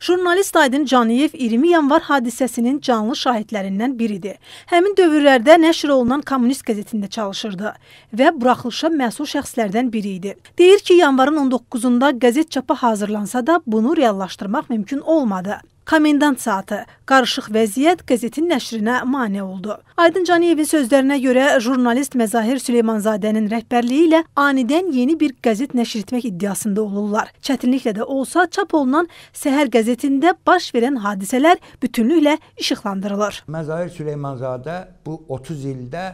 Jurnalist Aydın Caniyev 20 yanvar hadisəsinin canlı şahidlərindən biridir. Həmin dövrlərdə nəşr olunan Kommunist qəzetində çalışırdı və buraxılışa məsul şəxslərdən biri idi. Deyir ki, yanvarın 19-da qəzet çapa hazırlansa da bunu reallaşdırmaq mümkün olmadı komendant saatı, qarışıq vəziyyət qəzetin nəşrinə mane oldu. Aydın Caniyevin sözlərinə görə jurnalist Məzahir Süleymanzadənin rəhbərliyi ilə anidən yeni bir qəzet nəşr etmək iddiasında olurlar. Çətinliklə də olsa çap olunan Səhər qəzetində baş verən hadisələr bütünlüklə işıqlandırılır. Məzahir Süleymanzadə bu 30 ildə ə,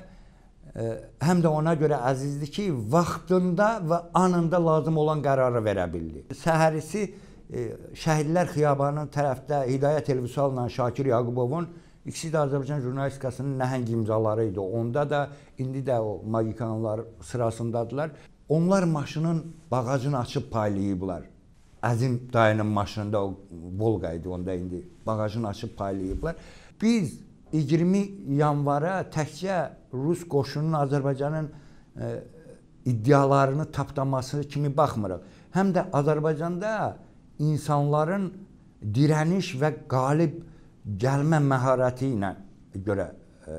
e, həm də ona görə əzizdir ki, vaxtında və anında lazım olan qərarı verə bildi. Səhərisi E, Şəhidlər xiyabanının tərəfdə Hidayət Elvisal'la Şakir Yaqubovun ikisi də Azərbaycan jurnalistikasının nəhəng imzaları idi. Onda da indi də o magikanlar sırasındadılar. Onlar maşının bağacını açıb paylayıblar. Əzim dayının maşınında o Volqa idi onda indi. Bağacını açıb paylayıblar. Biz 20 yanvara təkcə Rus qoşununun Azərbaycanın e, iddialarını tapdaması kimi baxmırıq. Həm də Azərbaycanda insanların dirəniş və qalib gəlmə məharəti ilə görə e,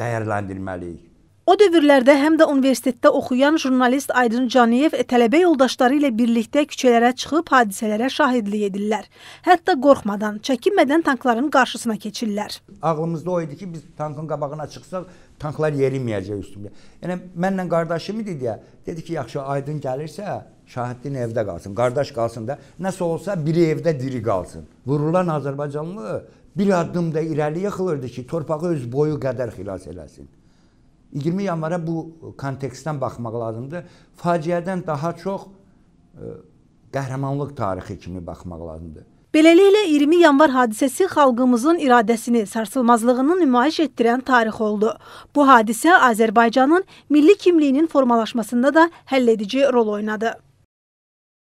dəyərləndirməliyik. O dövrlərdə həm də universitetdə oxuyan jurnalist Aydın Caniyev e, tələbə yoldaşları ilə birlikdə küçələrə çıxıb hadisələrə şahidlik edirlər. Hətta qorxmadan, çəkinmədən tankların qarşısına keçirlər. Ağlımızda o idi ki, biz tankın qabağına çıxsaq tanklar yeriməyəcək üstümüzə. Yəni mənlə qardaşım idi deyə dedi ki, yaxşı Aydın gəlirsə Şahidin evdə qalsın, qardaş qalsın da, nəsə olsa biri evdə diri qalsın. Vurulan Azərbaycanlı bir addım da irəli yıxılırdı ki, torpağı öz boyu qədər xilas eləsin. 20 yanvara bu kontekstdən baxmaq lazımdır. Faciədən daha çox e, qəhrəmanlıq tarixi kimi baxmaq lazımdır. Beləliklə 20 yanvar hadisəsi xalqımızın iradəsini, sarsılmazlığını nümayiş etdirən tarix oldu. Bu hadisə Azərbaycanın milli kimliyinin formalaşmasında da həlledici rol oynadı.